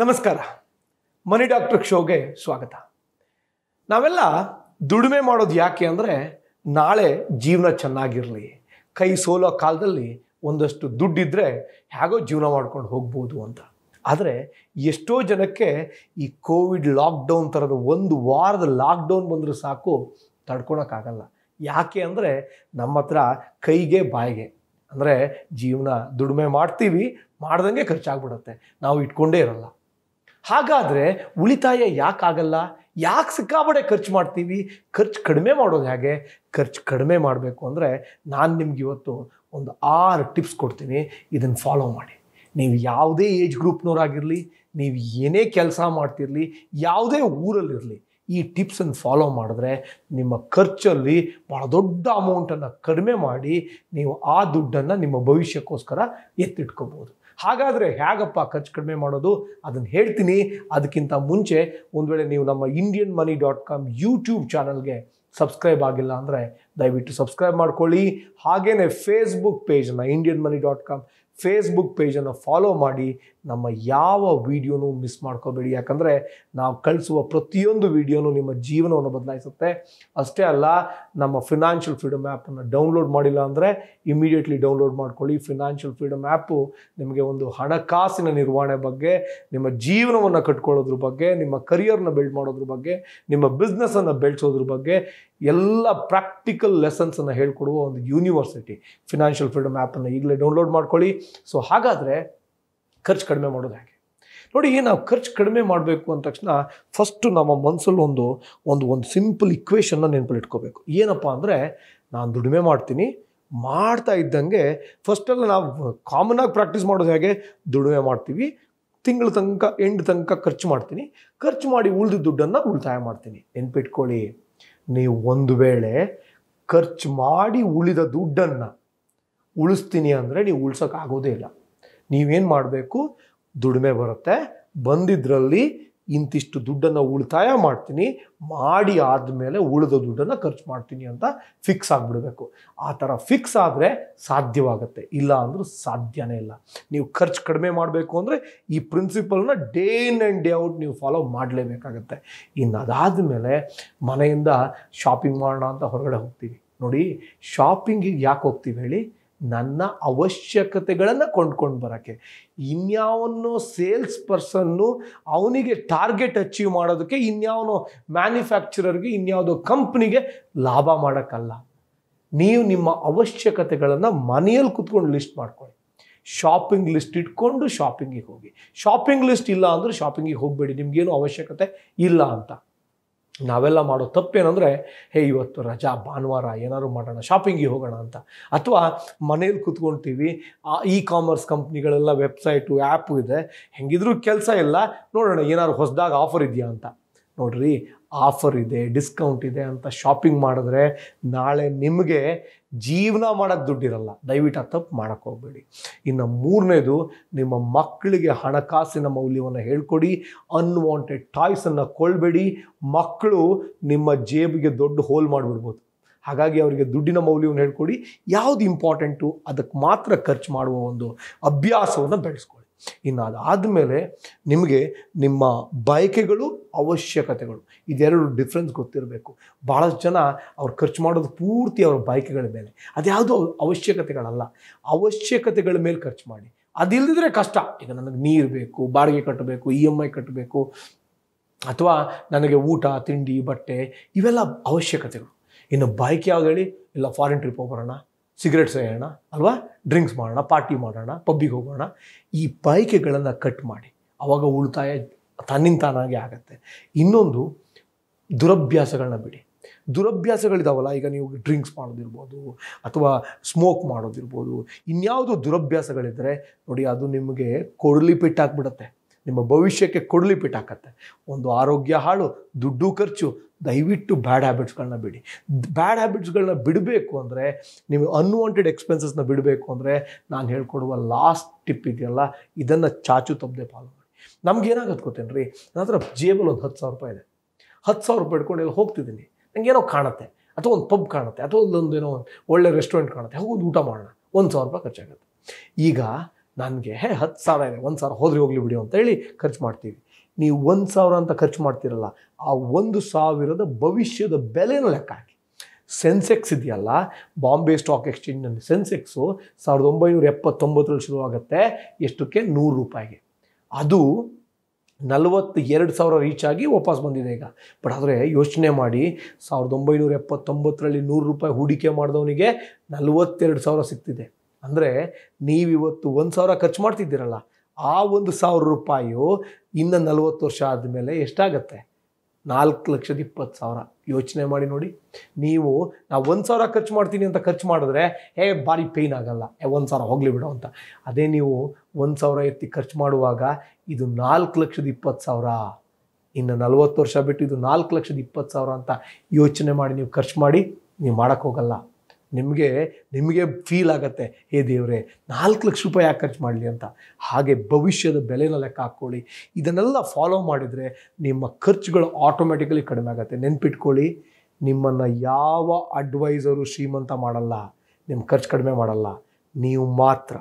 ನಮಸ್ಕಾರ ಮನಿ ಡಾಕ್ಟರ್ ಶೋಗೆ ಸ್ವಾಗತ ನಾವೆಲ್ಲ ದುಡಿಮೆ ಮಾಡೋದು ಯಾಕೆ ಅಂದರೆ ನಾಳೆ ಜೀವನ ಚೆನ್ನಾಗಿರಲಿ ಕೈ ಸೋಲೋ ಕಾಲದಲ್ಲಿ ಒಂದಷ್ಟು ದುಡ್ಡಿದ್ದರೆ ಹೇಗೋ ಜೀವನ ಮಾಡ್ಕೊಂಡು ಹೋಗ್ಬೋದು ಅಂತ ಆದರೆ ಎಷ್ಟೋ ಜನಕ್ಕೆ ಈ ಕೋವಿಡ್ ಲಾಕ್ಡೌನ್ ಥರದ ಒಂದು ವಾರದ ಲಾಕ್ಡೌನ್ ಬಂದರೂ ಸಾಕು ತಡ್ಕೊಳಕ್ಕಾಗಲ್ಲ ಯಾಕೆ ಅಂದರೆ ನಮ್ಮ ಹತ್ರ ಕೈಗೆ ಬಾಯಿಗೆ ಅಂದರೆ ಜೀವನ ದುಡಿಮೆ ಮಾಡ್ತೀವಿ ಮಾಡ್ದಂಗೆ ಖರ್ಚಾಗ್ಬಿಡುತ್ತೆ ನಾವು ಇಟ್ಕೊಂಡೇ ಇರಲ್ಲ ಹಾಗಾದರೆ ಉಳಿತಾಯ ಯಾಕಾಗಲ್ಲ ಯಾಕೆ ಸಿಕ್ಕಾಬಡೆ ಖರ್ಚು ಮಾಡ್ತೀವಿ ಖರ್ಚು ಕಡಿಮೆ ಮಾಡೋದು ಹೇಗೆ ಖರ್ಚು ಕಡಿಮೆ ಮಾಡಬೇಕು ಅಂದರೆ ನಾನು ನಿಮ್ಗೆ ಇವತ್ತು ಒಂದು ಆರು ಟಿಪ್ಸ್ ಕೊಡ್ತೀನಿ ಇದನ್ನು ಫಾಲೋ ಮಾಡಿ ನೀವು ಯಾವುದೇ ಏಜ್ ಗ್ರೂಪ್ನವರಾಗಿರಲಿ ನೀವು ಏನೇ ಕೆಲಸ ಮಾಡ್ತಿರಲಿ ಯಾವುದೇ ಊರಲ್ಲಿರಲಿ ಈ ಟಿಪ್ಸನ್ನು ಫಾಲೋ ಮಾಡಿದ್ರೆ ನಿಮ್ಮ ಖರ್ಚಲ್ಲಿ ಭಾಳ ದೊಡ್ಡ ಅಮೌಂಟನ್ನು ಕಡಿಮೆ ಮಾಡಿ ನೀವು ಆ ದುಡ್ಡನ್ನು ನಿಮ್ಮ ಭವಿಷ್ಯಕ್ಕೋಸ್ಕರ ಎತ್ತಿಟ್ಕೋಬೋದು ಹಾಗಾದರೆ ಹೇಗಪ್ಪ ಖರ್ಚು ಕಡಿಮೆ ಮಾಡೋದು ಅದನ್ನು ಹೇಳ್ತೀನಿ ಅದಕ್ಕಿಂತ ಮುಂಚೆ ಒಂದು ವೇಳೆ ನೀವು ನಮ್ಮ Indian money dot com YouTube ಚಾನಲ್ಗೆ ಸಬ್ಸ್ಕ್ರೈಬ್ ಆಗಿಲ್ಲ ಅಂದರೆ ದಯವಿಟ್ಟು ಸಬ್ಸ್ಕ್ರೈಬ್ ಮಾಡ್ಕೊಳ್ಳಿ ಹಾಗೆಯೇ ಫೇಸ್ಬುಕ್ ಪೇಜನ್ನು Indian money dot com Facebook ಪೇಜನ್ನು ಫಾಲೋ ಮಾಡಿ ನಮ್ಮ ಯಾವ ವಿಡಿಯೋನೂ ಮಿಸ್ ಮಾಡ್ಕೋಬೇಡಿ ಯಾಕಂದರೆ ನಾವು ಕಳಿಸುವ ಪ್ರತಿಯೊಂದು ವಿಡಿಯೋನೂ ನಿಮ್ಮ ಜೀವನವನ್ನು ಬದಲಾಯಿಸುತ್ತೆ ಅಷ್ಟೇ ಅಲ್ಲ ನಮ್ಮ ಫಿನಾನ್ಷಿಯಲ್ ಫ್ರೀಡಮ್ ಆ್ಯಪನ್ನು ಡೌನ್ಲೋಡ್ ಮಾಡಿಲ್ಲ ಅಂದರೆ ಇಮಿಡಿಯೇಟ್ಲಿ ಡೌನ್ಲೋಡ್ ಮಾಡ್ಕೊಳ್ಳಿ ಫಿನಾನ್ಷಿಯಲ್ ಫ್ರೀಡಮ್ ಆ್ಯಪು ನಿಮಗೆ ಒಂದು ಹಣಕಾಸಿನ ನಿರ್ವಹಣೆ ಬಗ್ಗೆ ನಿಮ್ಮ ಜೀವನವನ್ನು ಕಟ್ಕೊಳ್ಳೋದ್ರ ಬಗ್ಗೆ ನಿಮ್ಮ ಕರಿಯರ್ನ ಬಿಲ್ಡ್ ಮಾಡೋದ್ರ ಬಗ್ಗೆ ನಿಮ್ಮ ಬಿಸ್ನೆಸ್ಸನ್ನು ಬೆಳೆಸೋದ್ರ ಬಗ್ಗೆ ಎಲ್ಲ ಪ್ರಾಕ್ಟಿಕಲ್ ಲೆಸನ್ಸನ್ನು ಹೇಳ್ಕೊಡುವ ಒಂದು ಯೂನಿವರ್ಸಿಟಿ ಫಿನಾನ್ಷಿಯಲ್ ಫ್ರೀಡಮ್ ಆ್ಯಪನ್ನು ಈಗಲೇ ಡೌನ್ಲೋಡ್ ಮಾಡ್ಕೊಳ್ಳಿ ಸೊ ಹಾಗಾದರೆ ಖರ್ಚು ಕಡಿಮೆ ಮಾಡೋದು ಹೇಗೆ ನೋಡಿ ನಾವು ಖರ್ಚು ಕಡಿಮೆ ಮಾಡಬೇಕು ಅಂದ ತಕ್ಷಣ ಫಸ್ಟು ನಮ್ಮ ಮನಸ್ಸಲ್ಲಿ ಒಂದು ಒಂದು ಒಂದು ಸಿಂಪಲ್ ಇಕ್ವೇಷನ್ನ ನೆನಪಲ್ಲಿ ಇಟ್ಕೋಬೇಕು ಏನಪ್ಪ ಅಂದರೆ ನಾನು ದುಡಿಮೆ ಮಾಡ್ತೀನಿ ಮಾಡ್ತಾ ಇದ್ದಂಗೆ ಫಸ್ಟಲ್ಲಿ ನಾವು ಕಾಮನಾಗಿ ಪ್ರಾಕ್ಟೀಸ್ ಮಾಡೋದು ಹೇಗೆ ದುಡಿಮೆ ಮಾಡ್ತೀವಿ ತಿಂಗಳ ತನಕ ಎಂಡ್ ತನಕ ಖರ್ಚು ಮಾಡ್ತೀನಿ ಖರ್ಚು ಮಾಡಿ ಉಳಿದ ದುಡ್ಡನ್ನು ಉಳಿತಾಯ ಮಾಡ್ತೀನಿ ನೆನ್ಪಿಟ್ಕೊಳ್ಳಿ ನೀವು ಒಂದು ವೇಳೆ ಖರ್ಚು ಮಾಡಿ ಉಳಿದ ದುಡ್ಡನ್ನು ಉಳಿಸ್ತೀನಿ ಅಂದರೆ ನೀವು ಉಳ್ಸೋಕ್ಕಾಗೋದೇ ಇಲ್ಲ ನೀವೇನು ಮಾಡಬೇಕು ದುಡಿಮೆ ಬರುತ್ತೆ ಬಂದಿದ್ರಲ್ಲಿ ಇಂತಿಷ್ಟು ದುಡ್ಡನ್ನು ಉಳಿತಾಯ ಮಾಡ್ತೀನಿ ಮಾಡಿ ಆದಮೇಲೆ ಉಳಿದ ದುಡ್ಡನ್ನು ಖರ್ಚು ಮಾಡ್ತೀನಿ ಅಂತ ಫಿಕ್ಸ್ ಆಗಿಬಿಡಬೇಕು ಆ ಥರ ಫಿಕ್ಸ್ ಆದರೆ ಸಾಧ್ಯವಾಗುತ್ತೆ ಇಲ್ಲ ಅಂದರೂ ಸಾಧ್ಯನೇ ಇಲ್ಲ ನೀವು ಖರ್ಚು ಕಡಿಮೆ ಮಾಡಬೇಕು ಅಂದರೆ ಈ ಪ್ರಿನ್ಸಿಪಲ್ನ day in and day out ನೀವು ಫಾಲೋ ಮಾಡಲೇಬೇಕಾಗತ್ತೆ ಇನ್ನು ಅದಾದ ಮೇಲೆ ಮನೆಯಿಂದ ಶಾಪಿಂಗ್ ಮಾಡೋಣ ಅಂತ ಹೊರಗಡೆ ಹೋಗ್ತೀವಿ ನೋಡಿ ಶಾಪಿಂಗಿಗೆ ಯಾಕೆ ಹೋಗ್ತೀವಿ ಹೇಳಿ ನನ್ನ ಅವಶ್ಯಕತೆಗಳನ್ನು ಕೊಂಡ್ಕೊಂಡು ಬರೋಕ್ಕೆ ಇನ್ಯಾವನ್ನೋ ಸೇಲ್ಸ್ ಪರ್ಸನ್ನು ಅವನಿಗೆ ಟಾರ್ಗೆಟ್ ಅಚೀವ್ ಮಾಡೋದಕ್ಕೆ ಇನ್ಯಾವನೋ ಮ್ಯಾನುಫ್ಯಾಕ್ಚರರ್ಗೆ ಇನ್ಯಾವುದೋ ಕಂಪ್ನಿಗೆ ಲಾಭ ಮಾಡೋಕ್ಕಲ್ಲ ನೀವು ನಿಮ್ಮ ಅವಶ್ಯಕತೆಗಳನ್ನು ಮನೆಯಲ್ಲಿ ಕುತ್ಕೊಂಡು ಲಿಸ್ಟ್ ಮಾಡ್ಕೊಳ್ಳಿ ಶಾಪಿಂಗ್ ಲಿಸ್ಟ್ ಇಟ್ಕೊಂಡು ಶಾಪಿಂಗಿಗೆ ಹೋಗಿ ಶಾಪಿಂಗ್ ಲಿಸ್ಟ್ ಇಲ್ಲ ಅಂದರೆ ಶಾಪಿಂಗಿಗೆ ಹೋಗಬೇಡಿ ನಿಮಗೇನು ಅವಶ್ಯಕತೆ ಇಲ್ಲ ಅಂತ ನಾವೆಲ್ಲ ಮಾಡೋ ತಪ್ಪೇನಂದರೆ ಹೇ ಇವತ್ತು ರಜಾ ಭಾನುವಾರ ಏನಾದ್ರು ಮಾಡೋಣ ಶಾಪಿಂಗಿಗೆ ಹೋಗೋಣ ಅಂತ ಅಥವಾ ಮನೇಲಿ ಕೂತ್ಕೊಳ್ತೀವಿ ಆ ಇ ಕಾಮರ್ಸ್ ಕಂಪ್ನಿಗಳೆಲ್ಲ ವೆಬ್ಸೈಟು ಆ್ಯಪು ಇದೆ ಹೆಂಗಿದ್ರೂ ಕೆಲಸ ಇಲ್ಲ ನೋಡೋಣ ಏನಾದ್ರು ಹೊಸದಾಗಿ ಆಫರ್ ಇದೆಯಾ ಅಂತ ನೋಡ್ರಿ ಆಫರ್ ಇದೆ ಡಿಸ್ಕೌಂಟ್ ಇದೆ ಅಂತ ಶಾಪಿಂಗ್ ಮಾಡಿದ್ರೆ ನಾಳೆ ನಿಮಗೆ ಜೀವನ ಮಾಡೋಕ್ಕೆ ದುಡ್ಡಿರಲ್ಲ ದಯವಿಟ್ಟು ಆ ತಪ್ಪು ಮಾಡೋಕ್ಕೆ ಹೋಗಬೇಡಿ ಇನ್ನು ಮೂರನೇದು ನಿಮ್ಮ ಮಕ್ಕಳಿಗೆ ಹಣಕಾಸಿನ ಮೌಲ್ಯವನ್ನು ಹೇಳ್ಕೊಡಿ ಅನ್ವಾಂಟೆಡ್ ಟಾಯ್ಸನ್ನು ಕೊಳ್ಬೇಡಿ ಮಕ್ಕಳು ನಿಮ್ಮ ಜೇಬಿಗೆ ದೊಡ್ಡ ಹೋಲ್ ಮಾಡಿಬಿಡ್ಬೋದು ಹಾಗಾಗಿ ಅವರಿಗೆ ದುಡ್ಡಿನ ಮೌಲ್ಯವನ್ನು ಹೇಳ್ಕೊಡಿ ಯಾವುದು ಇಂಪಾರ್ಟೆಂಟು ಅದಕ್ಕೆ ಮಾತ್ರ ಖರ್ಚು ಮಾಡುವ ಒಂದು ಅಭ್ಯಾಸವನ್ನು ಬೆಳೆಸ್ಕೊಡಿ ಇನ್ನು ಅದಾದಮೇಲೆ ನಿಮಗೆ ನಿಮ್ಮ ಬಯಕೆಗಳು ಅವಶ್ಯಕತೆಗಳು ಇದೆರಡು ಡಿಫ್ರೆನ್ಸ್ ಗೊತ್ತಿರಬೇಕು ಭಾಳಷ್ಟು ಜನ ಅವ್ರು ಖರ್ಚು ಮಾಡೋದು ಪೂರ್ತಿ ಅವ್ರ ಬಯಕೆಗಳ ಮೇಲೆ ಅದ್ಯಾವುದು ಅವಶ್ಯಕತೆಗಳಲ್ಲ ಅವಶ್ಯಕತೆಗಳ ಮೇಲೆ ಖರ್ಚು ಮಾಡಿ ಅದಿಲ್ಲದಿದ್ರೆ ಕಷ್ಟ ಈಗ ನನಗೆ ನೀರು ಬೇಕು ಬಾಡಿಗೆ ಕಟ್ಟಬೇಕು ಇ e ಎಮ್ ಐ ಕಟ್ಟಬೇಕು ಅಥವಾ ನನಗೆ ಊಟ ತಿಂಡಿ ಬಟ್ಟೆ ಇವೆಲ್ಲ ಅವಶ್ಯಕತೆಗಳು ಇನ್ನು ಬೈಕ್ ಯಾವ್ದು ಹೇಳಿ ಇಲ್ಲ ಫಾರಿನ್ ಟ್ರಿಪ್ ಹೋಗೋಣ ಸಿಗರೆಟ್ ಸೇಯೋಣ ಅಲ್ವಾ ಡ್ರಿಂಕ್ಸ್ ಮಾಡೋಣ ಪಾರ್ಟಿ ಮಾಡೋಣ ಪಬ್ಬಿಗೆ ಹೋಗೋಣ ಈ ಬಯಕೆಗಳನ್ನು ಕಟ್ ಮಾಡಿ ಅವಾಗ ಉಳಿತಾಯ ತನ್ನಿಂದ ತಾನಾಗೆ ಆಗುತ್ತೆ ಇನ್ನೊಂದು ದುರಭ್ಯಾಸಗಳನ್ನ ಬಿಡಿ ದುರಭ್ಯಾಸಗಳಿದಾವಲ್ಲ ಈಗ ನೀವು ಡ್ರಿಂಕ್ಸ್ ಮಾಡೋದಿರ್ಬೋದು ಅಥವಾ ಸ್ಮೋಕ್ ಮಾಡೋದಿರ್ಬೋದು ಇನ್ಯಾವುದೋ ದುರಭ್ಯಾಸಗಳಿದ್ದರೆ ನೋಡಿ ಅದು ನಿಮಗೆ ಕೊಡಲಿ ಹಾಕ್ಬಿಡುತ್ತೆ ನಿಮ್ಮ ಭವಿಷ್ಯಕ್ಕೆ ಕೊಡಲಿ ಹಾಕತ್ತೆ ಒಂದು ಆರೋಗ್ಯ ಹಾಳು ದುಡ್ಡು ಖರ್ಚು ದಯವಿಟ್ಟು ಬ್ಯಾಡ್ ಹ್ಯಾಬಿಟ್ಸ್ಗಳನ್ನ ಬಿಡಿ ಬ್ಯಾಡ್ ಹ್ಯಾಬಿಟ್ಸ್ಗಳನ್ನ ಬಿಡಬೇಕು ಅಂದರೆ ನಿಮಗೆ ಅನ್ವಾಂಟೆಡ್ ಎಕ್ಸ್ಪೆನ್ಸಸ್ನ ಬಿಡಬೇಕು ಅಂದರೆ ನಾನು ಹೇಳ್ಕೊಡುವ ಲಾಸ್ಟ್ ಟಿಪ್ ಇದೆಯಲ್ಲ ಇದನ್ನು ಚಾಚು ತಪ್ಪದೆ ಫಾಲೋ ಮಾಡಿ ನಮ್ಗೆ ಏನಾಗುತ್ತೆ ರೀ ನನ್ನ ಹತ್ರ ಜೇಬಲ್ಲಿ ಒಂದು ಹತ್ತು ಸಾವಿರ ರೂಪಾಯಿ ಇದೆ ಹತ್ತು ಸಾವಿರ ರೂಪಾಯಿ ಇಟ್ಕೊಂಡು ಎಲ್ಲಿ ಹೋಗ್ತಿದ್ದೀನಿ ನನಗೇನೋ ಕಾಣುತ್ತೆ ಅಥವಾ ಒಂದು ಪಬ್ ಕಾಣುತ್ತೆ ಅಥವಾ ಒಂದೊಂದು ಏನೋ ಒಂದು ಒಳ್ಳೆ ರೆಸ್ಟೋರೆಂಟ್ ಕಾಣುತ್ತೆ ಹೋಗೋದು ಊಟ ಮಾಡೋಣ ಒಂದು ಸಾವಿರ ರೂಪಾಯಿ ಖರ್ಚಾಗುತ್ತೆ ಈಗ ನನಗೆ ಹೇ ಹತ್ತು ಸಾವಿರ ಇದೆ ಒಂದು ಸಾವಿರ ಹೋದ್ರೆ ಹೋಗಲಿ ಬಿಡಿ ಅಂತ ಹೇಳಿ ಖರ್ಚು ಮಾಡ್ತೀವಿ ನೀವು ಒಂದು ಸಾವಿರ ಅಂತ ಖರ್ಚು ಮಾಡ್ತಿರಲ್ಲ ಆ ಒಂದು ಸಾವಿರದ ಭವಿಷ್ಯದ ಬೆಲೆನೂ ಲೆಕ್ಕ ಹಾಕಿ ಸೆನ್ಸೆಕ್ಸ್ ಇದೆಯಲ್ಲ ಬಾಂಬೆ ಸ್ಟಾಕ್ ಎಕ್ಸ್ಚೇಂಜ್ನಲ್ಲಿ ಸೆನ್ಸೆಕ್ಸು ಸಾವಿರದ ಒಂಬೈನೂರ ಎಪ್ಪತ್ತೊಂಬತ್ತರಲ್ಲಿ ಶುರುವಾಗುತ್ತೆ ಎಷ್ಟಕ್ಕೆ ನೂರು ರೂಪಾಯಿಗೆ ಅದು ನಲವತ್ತು ಎರಡು ಸಾವಿರ ರೀಚ್ ಆಗಿ ವಾಪಸ್ ಬಂದಿದೆ ಈಗ ಬಟ್ ಆದರೆ ಯೋಚನೆ ಮಾಡಿ ಸಾವಿರದ ಒಂಬೈನೂರ ಎಪ್ಪತ್ತೊಂಬತ್ತರಲ್ಲಿ ನೂರು ರೂಪಾಯಿ ಹೂಡಿಕೆ ಮಾಡಿದವನಿಗೆ ನಲವತ್ತೆರಡು ಸಾವಿರ ಸಿಗ್ತಿದೆ ಅಂದರೆ ನೀವಿವತ್ತು ಒಂದು ಸಾವಿರ ಖರ್ಚು ಮಾಡ್ತಿದ್ದೀರಲ್ಲ ಆ ಒಂದು ಸಾವಿರ ರೂಪಾಯಿಯು ಇನ್ನು ನಲವತ್ತು ವರ್ಷ ಆದಮೇಲೆ ಎಷ್ಟಾಗತ್ತೆ ನಾಲ್ಕು ಲಕ್ಷದ ಇಪ್ಪತ್ತು ಸಾವಿರ ಯೋಚನೆ ಮಾಡಿ ನೋಡಿ ನೀವು ನಾವು ಒಂದು ಸಾವಿರ ಖರ್ಚು ಮಾಡ್ತೀನಿ ಅಂತ ಖರ್ಚು ಮಾಡಿದ್ರೆ ಹೇ ಭಾರಿ ಪೇಯ್ನ್ ಆಗಲ್ಲ ಏ ಒಂದು ಸಾವಿರ ಹೋಗಲಿ ಬಿಡು ಅಂತ ಅದೇ ನೀವು ಒಂದು ಸಾವಿರ ಎತ್ತಿ ಖರ್ಚು ಮಾಡುವಾಗ ಇದು ನಾಲ್ಕು ಲಕ್ಷದ ಇಪ್ಪತ್ತು ಸಾವಿರ ಇನ್ನು ನಲವತ್ತು ವರ್ಷ ಬಿಟ್ಟು ಇದು ನಾಲ್ಕು ಲಕ್ಷದ ಇಪ್ಪತ್ತು ಸಾವಿರ ಅಂತ ಯೋಚನೆ ಮಾಡಿ ನೀವು ಖರ್ಚು ಮಾಡಿ ನೀವು ಮಾಡೋಕ್ಕೋಗಲ್ಲ ನಿಮಗೆ ನಿಮಗೆ ಫೀಲ್ ಆಗುತ್ತೆ ಏ ದೇವರೇ ನಾಲ್ಕು ಲಕ್ಷ ರೂಪಾಯಿ ಯಾಕೆ ಖರ್ಚು ಮಾಡಲಿ ಅಂತ ಹಾಗೆ ಭವಿಷ್ಯದ ಬೆಲೆನ ಲೆಕ್ಕ ಹಾಕ್ಕೊಳ್ಳಿ ಇದನ್ನೆಲ್ಲ ಫಾಲೋ ಮಾಡಿದರೆ ನಿಮ್ಮ ಖರ್ಚುಗಳು ಆಟೋಮೆಟಿಕಲಿ ಕಡಿಮೆ ಆಗುತ್ತೆ ನೆನ್ಪಿಟ್ಕೊಳ್ಳಿ ನಿಮ್ಮನ್ನು ಯಾವ ಅಡ್ವೈಸರು ಶ್ರೀಮಂತ ಮಾಡಲ್ಲ ನಿಮ್ಮ ಖರ್ಚು ಕಡಿಮೆ ಮಾಡಲ್ಲ ನೀವು ಮಾತ್ರ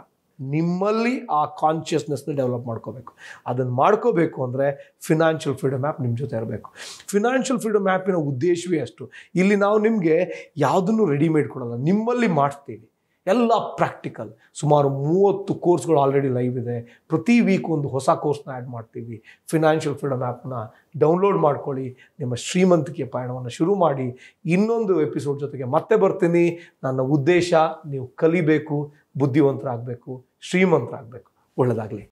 ನಿಮ್ಮಲ್ಲಿ ಆ ಕಾನ್ಷಿಯಸ್ನೆಸ್ನ ಡೆವಲಪ್ ಮಾಡ್ಕೋಬೇಕು ಅದನ್ನು ಮಾಡ್ಕೋಬೇಕು ಅಂದರೆ ಫಿನಾನ್ಷಿಯಲ್ ಫ್ರೀಡಮ್ ಆ್ಯಪ್ ನಿಮ್ಮ ಜೊತೆ ಇರಬೇಕು ಫಿನಾನ್ಷಿಯಲ್ ಫ್ರೀಡಮ್ ಆ್ಯಪಿನ ಉದ್ದೇಶವೇ ಅಷ್ಟು ಇಲ್ಲಿ ನಾವು ನಿಮಗೆ ಯಾವುದನ್ನು ರೆಡಿಮೇಡ್ ಕೊಡೋಲ್ಲ ನಿಮ್ಮಲ್ಲಿ ಮಾಡ್ತೀವಿ ಎಲ್ಲ ಪ್ರಾಕ್ಟಿಕಲ್ ಸುಮಾರು ಮೂವತ್ತು ಕೋರ್ಸ್ಗಳು ಆಲ್ರೆಡಿ ಲೈವ್ ಇದೆ ಪ್ರತಿ ವೀಕ್ ಒಂದು ಹೊಸ ಕೋರ್ಸ್ನ ಆ್ಯಡ್ ಮಾಡ್ತೀವಿ ಫಿನಾನ್ಷಿಯಲ್ ಫ್ರೀಡಮ್ ಆ್ಯಪ್ನ ಡೌನ್ಲೋಡ್ ಮಾಡ್ಕೊಳ್ಳಿ ನಿಮ್ಮ ಶ್ರೀಮಂತಿಕೆ ಪಯಣವನ್ನು ಶುರು ಮಾಡಿ ಇನ್ನೊಂದು ಎಪಿಸೋಡ್ ಜೊತೆಗೆ ಮತ್ತೆ ಬರ್ತೀನಿ ನನ್ನ ಉದ್ದೇಶ ನೀವು ಕಲಿಬೇಕು ಬುದ್ಧಿವಂತರಾಗಬೇಕು ಶ್ರೀಮಂತರಾಗಬೇಕು ಒಳ್ಳೆಯದಾಗಲಿ